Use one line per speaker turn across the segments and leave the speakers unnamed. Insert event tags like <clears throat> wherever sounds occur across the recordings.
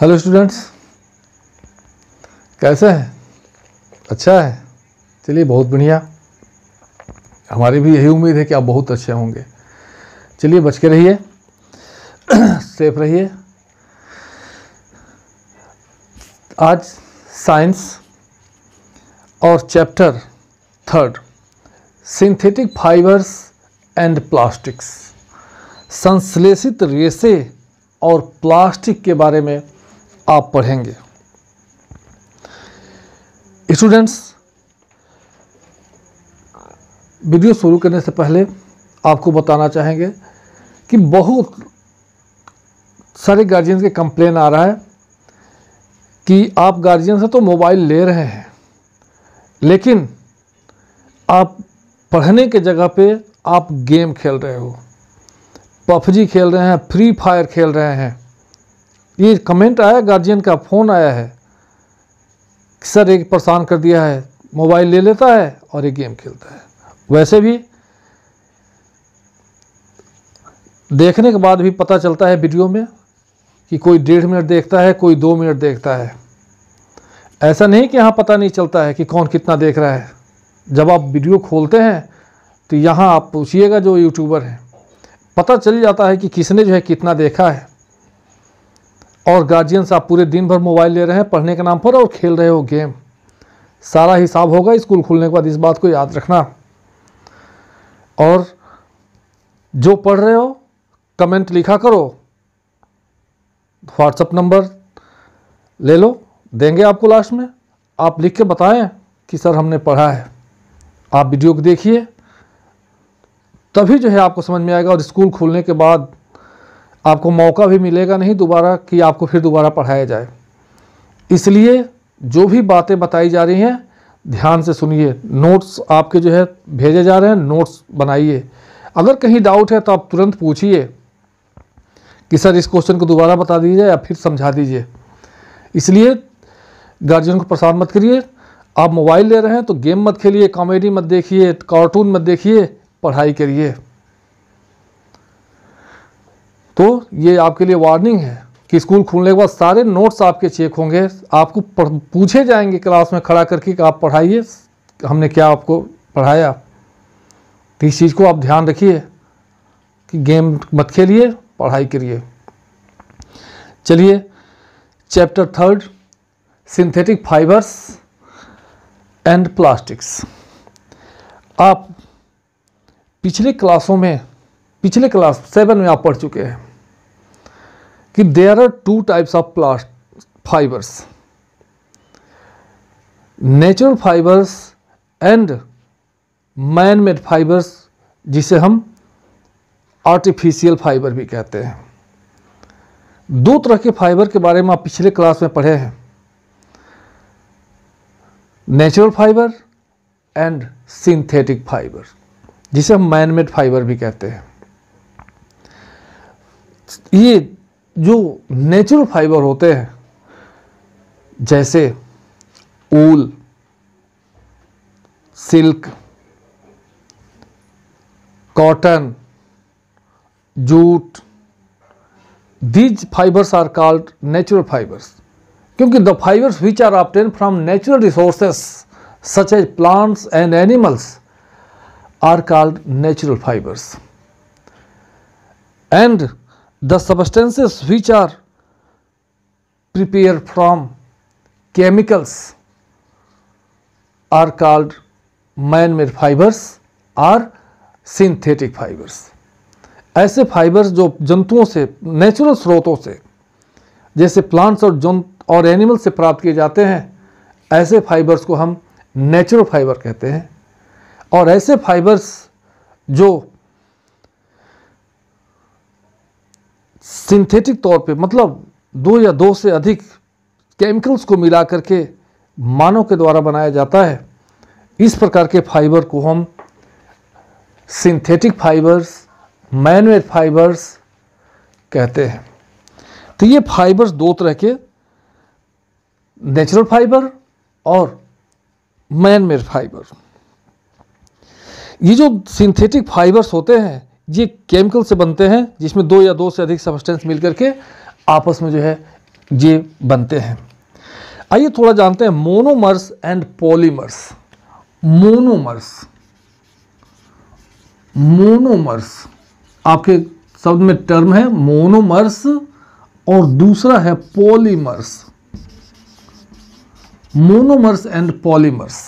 Hello students कैसे है अच्छा है चलिए बहुत बढ़िया हमारी भी यही उम्मीद है कि आप बहुत अच्छे होंगे चलिए बच के रहिए <clears throat> सेफ रहिए आज साइंस और chapter third synthetic fibres and plastics संश्लेषित रेसे और प्लास्टिक के बारे में आप पढ़ेंगे स्टूडेंट्स वीडियो शुरू करने से पहले आपको बताना चाहेंगे कि बहुत सारे गार्जियंस के कंप्लेन आ रहा है कि आप गार्जियन से तो मोबाइल ले रहे हैं लेकिन आप पढ़ने के जगह पे आप गेम खेल रहे हो पबजी खेल रहे हैं फ्री फायर खेल रहे हैं ये कमेंट आया गार्जियन का फ़ोन आया है सर एक परेशान कर दिया है मोबाइल ले लेता है और एक गेम खेलता है वैसे भी देखने के बाद भी पता चलता है वीडियो में कि कोई डेढ़ मिनट देखता है कोई दो मिनट देखता है ऐसा नहीं कि यहाँ पता नहीं चलता है कि कौन कितना देख रहा है जब आप वीडियो खोलते हैं तो यहाँ आप पूछिएगा जो यूट्यूबर हैं पता चल जाता है कि किसने जो है कितना देखा है और गार्जियंस आप पूरे दिन भर मोबाइल ले रहे हैं पढ़ने के नाम पर और खेल रहे हो गेम सारा हिसाब होगा स्कूल खुलने के बाद इस बात को याद रखना और जो पढ़ रहे हो कमेंट लिखा करो व्हाट्सअप नंबर ले लो देंगे आपको लास्ट में आप लिख के बताएं कि सर हमने पढ़ा है आप वीडियो को देखिए तभी जो है आपको समझ में आएगा और स्कूल खुलने के बाद आपको मौका भी मिलेगा नहीं दोबारा कि आपको फिर दोबारा पढ़ाया जाए इसलिए जो भी बातें बताई जा रही हैं ध्यान से सुनिए नोट्स आपके जो है भेजे जा रहे हैं नोट्स बनाइए अगर कहीं डाउट है तो आप तुरंत पूछिए कि सर इस क्वेश्चन को दोबारा बता दीजिए या फिर समझा दीजिए इसलिए गार्जियन को परेशान मत करिए आप मोबाइल ले रहे हैं तो गेम मत खेलिए कॉमेडी मत देखिए कार्टून मत देखिए पढ़ाई करिए तो ये आपके लिए वार्निंग है कि स्कूल खुलने के बाद सारे नोट्स आपके चेक होंगे आपको पूछे जाएंगे क्लास में खड़ा करके कि आप पढ़ाइए हमने क्या आपको पढ़ाया तो इस चीज़ को आप ध्यान रखिए कि गेम मत खेलिए पढ़ाई करिए चलिए chapter third synthetic fibres and plastics आप पिछले क्लासों में पिछले क्लास सेवन में आप पढ़ चुके हैं कि there are two types of प्लास्ट fibres natural fibres and man made fibres जिसे हम आर्टिफिशियल फाइबर भी कहते हैं दो तरह के फाइबर के बारे में आप पिछले क्लास में पढ़े हैं natural fibre and synthetic fibre जिसे हम मैनमेड फाइबर भी कहते हैं ये जो नेचुरल फाइबर होते हैं जैसे wool silk cotton jute these fibres are called natural fibres क्योंकि the fibres which are obtained from natural resources such as plants and animals are called natural fibres and The substances which are prepared from chemicals are called man-made fibers or synthetic fibers. ऐसे fibres जो जंतुओं से natural स्रोतों से जैसे plants और जंत और एनिमल से प्राप्त किए जाते हैं ऐसे फाइबर्स को हम नेचुरल फाइबर कहते हैं और ऐसे फाइबर्स जो सिंथेटिक तौर पे मतलब दो या दो से अधिक केमिकल्स को मिला करके मानव के द्वारा बनाया जाता है इस प्रकार के फाइबर को हम सिंथेटिक फाइबर्स मैनमेड फाइबर्स कहते हैं तो ये फाइबर्स दो तरह के नेचुरल फाइबर और मैनमेड फाइबर ये जो सिंथेटिक फाइबर्स होते हैं ये केमिकल से बनते हैं जिसमें दो या दो से अधिक सब्सटेंस मिल करके आपस में जो है ये बनते हैं आइए थोड़ा जानते हैं monomers and polymers monomers monomers आपके शब्द में टर्म है मोनोमर्स और दूसरा है पॉलीमर्स मोनोमर्स एंड पॉलीमर्स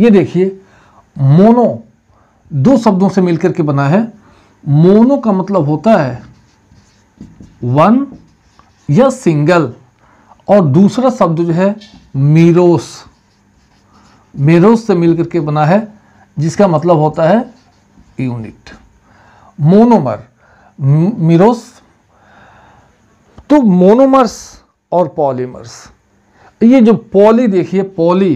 ये देखिए मोनो दो शब्दों से मिलकर के बना है मोनो का मतलब होता है वन या सिंगल और दूसरा शब्द जो है मीरोस मेरोस से मिलकर के बना है जिसका मतलब होता है यूनिट मोनोमर मीरोस तो मोनोमर्स और पॉलीमर्स ये जो पॉली देखिए पॉली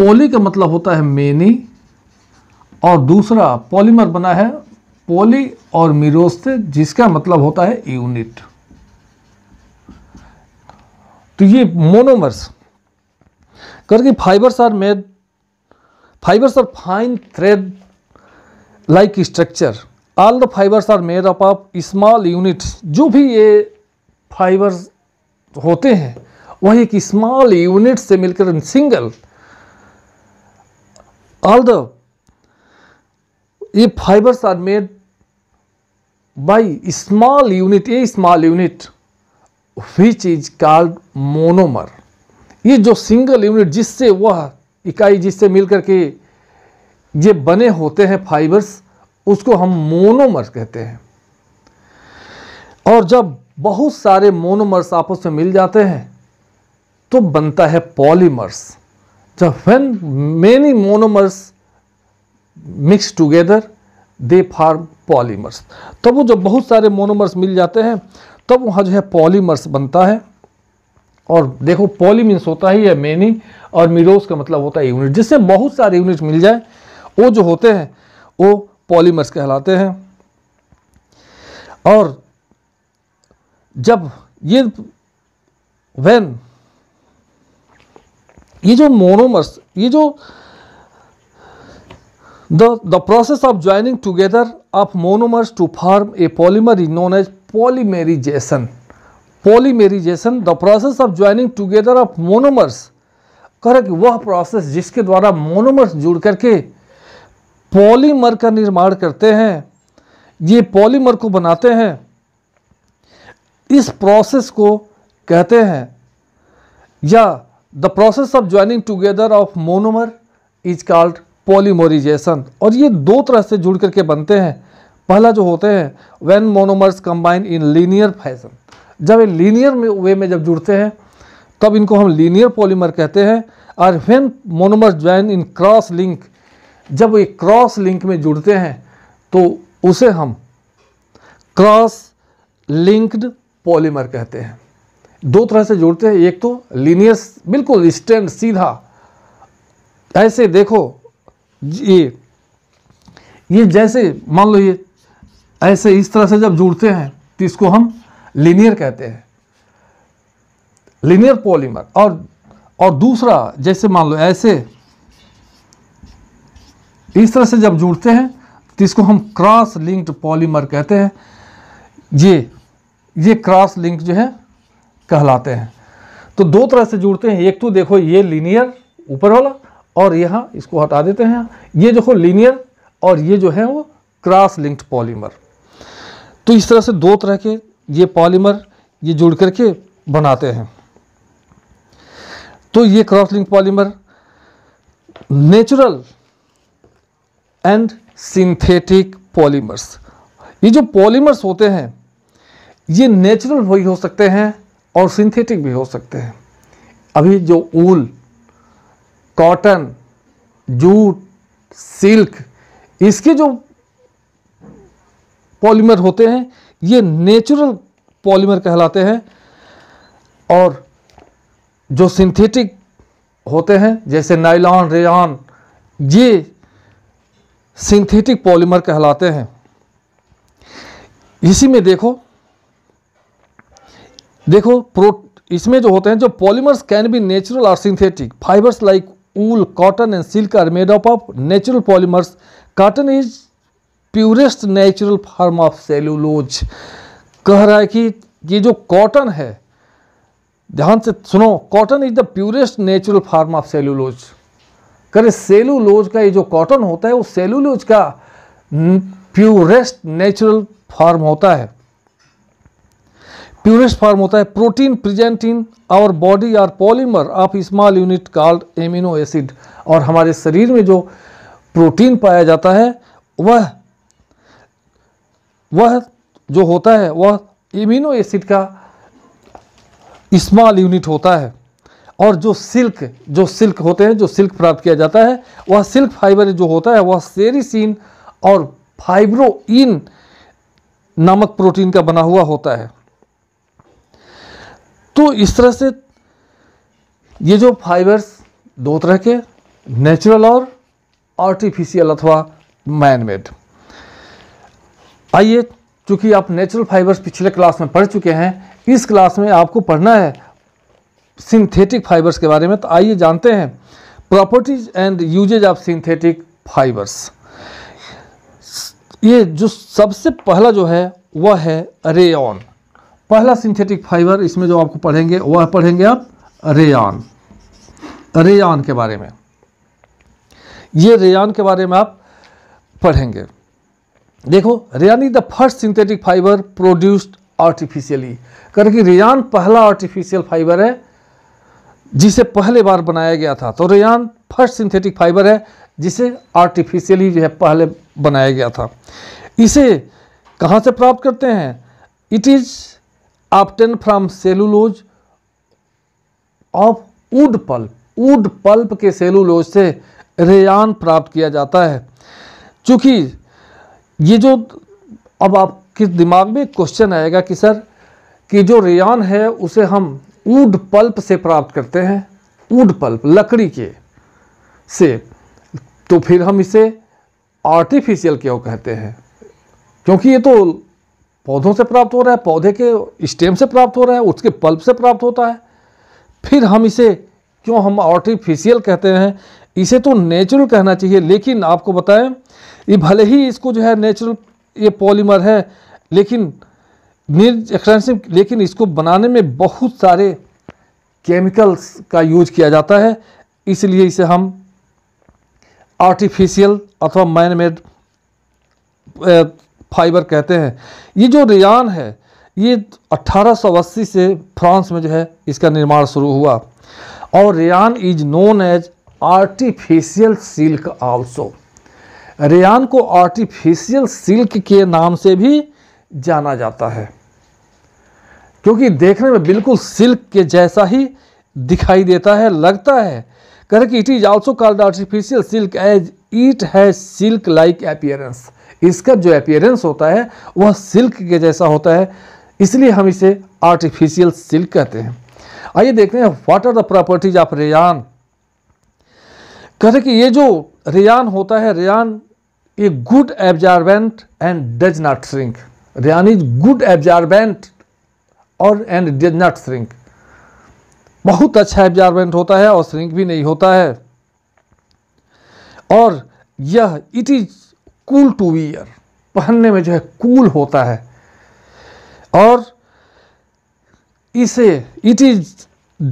पॉली का मतलब होता है मेनी और दूसरा पॉलीमर बना है पॉली और मीरोस जिसका मतलब होता है यूनिट तो ये मोनोमर्स करके fibres are made fibres are fine thread like structure all the fibres are made up of small units जो भी ये फाइबर्स होते हैं वह एक स्मॉल यूनिट से मिलकर single Although if fibers are made by small unit, a small unit which is called monomer. ये जो सिंगल यूनिट जिससे वह इकाई जिससे मिलकर के ये बने होते हैं फाइबर्स उसको हम मोनोमर्स कहते हैं और जब बहुत सारे मोनोमर्स आपस में मिल जाते हैं तो बनता है polymers So when many monomers mix together they form polymers. तो वो जब बहुत सारे monomers मिल जाते हैं तब वहाँ जो है polymers बनता है और देखो poly means होता ही है many और मिरोस का मतलब होता है unit जिससे बहुत सारे units मिल जाए वो जो होते हैं वो polymers कहलाते हैं और जब ये when ये जो मोनोमर्स ये जो the process of joining together of monomers to form a polymer is known as polymerisation polymerisation the process of joining together of monomers करके वह प्रोसेस जिसके द्वारा मोनोमर्स जुड़ करके पॉलीमर का निर्माण करते हैं ये पॉलीमर को बनाते हैं इस प्रोसेस को कहते हैं या the process of joining together of monomer is called polymerisation और ये दो तरह से जुड़ करके बनते हैं पहला जो होते हैं when monomers combine in linear fashion जब ये लीनियर वे में जब जुड़ते हैं तब इनको हम लीनियर पॉलीमर कहते हैं और when monomers join in cross link जब ये क्रॉस लिंक में जुड़ते हैं तो उसे हम क्रॉस लिंक्ड पॉलीमर कहते हैं दो तरह से जोड़ते हैं एक तो लीनियर बिल्कुल स्टैंड सीधा ऐसे देखो ये ये जैसे मान लो ये ऐसे इस तरह से जब जुड़ते हैं तो इसको हम लीनियर कहते हैं लीनियर पॉलीमर और और दूसरा जैसे मान लो ऐसे इस तरह से जब जुड़ते हैं तो इसको हम क्रॉस लिंक्ड पॉलीमर कहते हैं ये ये क्रॉस लिंक जो है कहलाते हैं तो दो तरह से जुड़ते हैं एक तो देखो ये लीनियर ऊपर वाला और यहाँ इसको हटा देते हैं ये देखो लीनियर और ये जो है वो क्रॉस लिंक्ड पॉलीमर तो इस तरह से दो तरह के ये पॉलीमर ये जुड़ करके बनाते हैं तो ये cross link polymer natural and synthetic polymers ये जो पॉलीमर्स होते हैं ये नेचुरल वही हो सकते हैं और सिंथेटिक भी हो सकते हैं अभी जो ऊल कॉटन जूट सिल्क इसके जो पॉलीमर होते हैं ये नेचुरल पॉलीमर कहलाते हैं और जो सिंथेटिक होते हैं जैसे नाइलॉन रेन ये सिंथेटिक पॉलीमर कहलाते हैं इसी में देखो देखो प्रो इसमें जो होते हैं जो पॉलीमर्स कैन बी नेचुरल और synthetic fibres like wool cotton and silk are made up of natural polymers cotton is purest natural form of cellulose कह रहा है कि ये जो कॉटन है ध्यान से सुनो cotton is the purest natural form of cellulose करे सेलुलोज का ये जो कॉटन होता है वो सेलुलोज का प्योरेस्ट नेचुरल फार्म होता है प्यूरेस्ट फॉर्म होता है protein present in our body are polymer of small unit called amino acid और हमारे शरीर में जो प्रोटीन पाया जाता है वह वह जो होता है वह इम्यूनो एसिड का स्मॉल यूनिट होता है और जो सिल्क जो सिल्क होते हैं जो सिल्क प्राप्त किया जाता है वह सिल्क फाइबर जो होता है वह सेरिसिन और फाइब्रोइन नामक प्रोटीन का बना हुआ होता है तो इस तरह से ये जो फाइबर्स दो तरह के नेचुरल और आर्टिफिशियल अथवा मैन मेड आइए चूंकि आप नेचुरल फाइबर्स पिछले क्लास में पढ़ चुके हैं इस क्लास में आपको पढ़ना है सिंथेटिक फाइबर्स के बारे में तो आइए जानते हैं properties and uses of synthetic fibres ये जो सबसे पहला जो है वह है रेयन पहला सिंथेटिक फाइबर इसमें जो आपको पढ़ेंगे वह पढ़ेंगे आप रेयान रेयान के बारे में ये रेयान के बारे में आप पढ़ेंगे देखो rayon is the first synthetic fibre produced artificially कारण रेयान पहला आर्टिफिशियल फाइबर है जिसे पहले बार बनाया गया था तो रेयान फर्स्ट सिंथेटिक फाइबर है जिसे आर्टिफिशियली जो है पहले बनाया गया था इसे कहाँ से प्राप्त करते हैं it is obtained from cellulose of wood pulp wood pulp के सेलुलोज से रेयान प्राप्त किया जाता है चूंकि ये जो अब आपके दिमाग में क्वेश्चन आएगा कि सर कि जो रेयान है उसे हम वुड पल्प से प्राप्त करते हैं वुड पल्प लकड़ी के से तो फिर हम इसे आर्टिफिशियल क्यों कहते हैं क्योंकि ये तो पौधों से प्राप्त हो रहा है पौधे के स्टेम से प्राप्त हो रहा है उसके पल्प से प्राप्त होता है फिर हम इसे क्यों हम आर्टिफिशियल कहते हैं इसे तो नेचुरल कहना चाहिए लेकिन आपको बताएं ये भले ही इसको जो है नेचुरल ये पॉलीमर है लेकिन निर लेकिन इसको बनाने में बहुत सारे केमिकल्स का यूज किया जाता है इसलिए इसे हम आर्टिफिशियल अथवा मैन मेड फाइबर कहते हैं ये जो रियान है ये 1880 से फ्रांस में जो है इसका निर्माण शुरू हुआ और rayon is known as artificial silk also rayon को आर्टिफिशियल सिल्क के नाम से भी जाना जाता है क्योंकि देखने में बिल्कुल सिल्क के जैसा ही दिखाई देता है लगता है कह रहे कि it is also called artificial silk as it has silk like appearance इसका जो अपियरेंस होता है वह सिल्क के जैसा होता है इसलिए हम इसे आर्टिफिशियल सिल्क कहते हैं आइए देखते हैं what are the properties of rayon कहते कि ये जो रेयान होता है rayon a good absorbent and does not shrink rayon is good absorbent और एंड डज नॉट श्रिंक बहुत अच्छा एब्जॉर्बेंट होता है और श्रिंक भी नहीं होता है और यह it is cool to wear पहनने में जो है कूल होता है और इसे it is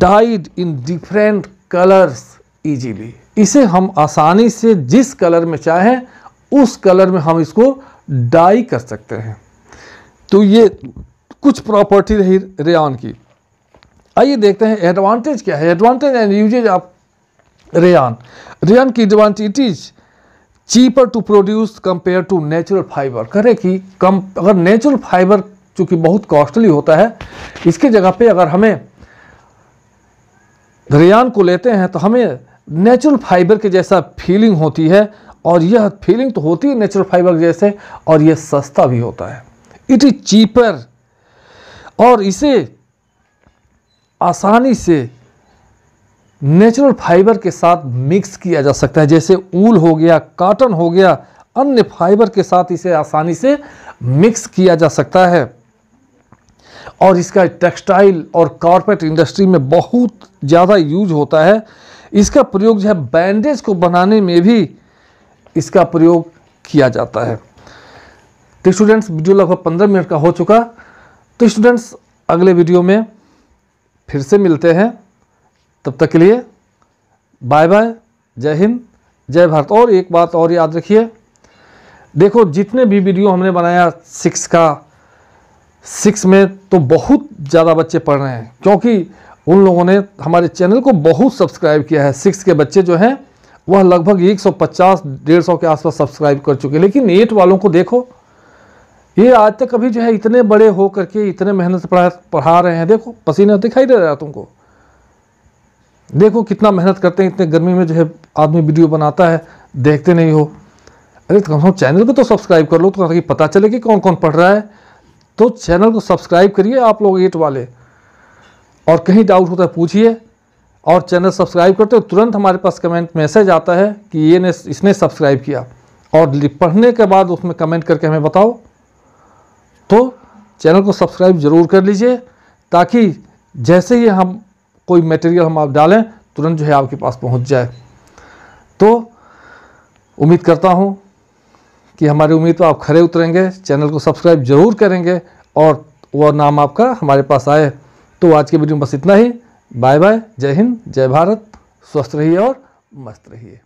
dyed in different colours easily इसे हम आसानी से जिस कलर में चाहें उस कलर में हम इसको डाई कर सकते हैं तो ये कुछ प्रॉपर्टी रही रेन की आइए देखते हैं एडवांटेज क्या है advantage and uses of rayon rayon की advantage cheaper to produce compare to natural fibre कह रहे कि कम अगर नेचुरल फाइबर चूँकि बहुत कॉस्टली होता है इसके जगह पे अगर हमें रियान को लेते हैं तो हमें नेचुरल फाइबर के जैसा फीलिंग होती है और यह फीलिंग तो होती है नेचुरल फाइबर जैसे और यह सस्ता भी होता है इट इज चीपर और इसे आसानी से नेचुरल फाइबर के साथ मिक्स किया जा सकता है जैसे ऊल हो गया काटन हो गया अन्य फाइबर के साथ इसे आसानी से मिक्स किया जा सकता है और इसका टेक्सटाइल और कारपेट इंडस्ट्री में बहुत ज़्यादा यूज होता है इसका प्रयोग जो है बैंडेज को बनाने में भी इसका प्रयोग किया जाता है तो स्टूडेंट्स वीडियो लगभग पंद्रह मिनट का हो चुका तो स्टूडेंट्स अगले वीडियो में फिर से मिलते हैं तब तक के लिए बाय बाय जय हिंद जय भारत और एक बात और याद रखिए देखो जितने भी वीडियो हमने बनाया सिक्स का सिक्स में तो बहुत ज़्यादा बच्चे पढ़ रहे हैं क्योंकि उन लोगों ने हमारे चैनल को बहुत सब्सक्राइब किया है सिक्स के बच्चे जो हैं वह लगभग 150 150 के आसपास सब्सक्राइब कर चुके हैं लेकिन एट वालों को देखो ये आज तक अभी जो है इतने बड़े हो करके इतने मेहनत से पढ़ा पढ़ा रहे हैं देखो पसीना दिखाई दे रहा है तुमको देखो कितना मेहनत करते हैं इतने गर्मी में जो है आदमी वीडियो बनाता है देखते नहीं हो अरे तो कम से कम चैनल को तो सब्सक्राइब कर लो तो ताकि पता चले कि कौन कौन पढ़ रहा है तो चैनल को सब्सक्राइब करिए आप लोग एट वाले और कहीं डाउट होता है पूछिए और चैनल सब्सक्राइब करते हो तुरंत हमारे पास कमेंट मैसेज आता है कि ये ने इसने सब्सक्राइब किया और पढ़ने के बाद उसमें कमेंट करके हमें बताओ तो चैनल को सब्सक्राइब ज़रूर कर लीजिए ताकि जैसे ही हम कोई मटेरियल हम आप डालें तुरंत जो है आपके पास पहुंच जाए तो उम्मीद करता हूं कि हमारी उम्मीद पर आप खड़े उतरेंगे चैनल को सब्सक्राइब जरूर करेंगे और वह नाम आपका हमारे पास आए तो आज के वीडियो में बस इतना ही बाय बाय जय हिंद जय भारत स्वस्थ रहिए और मस्त रहिए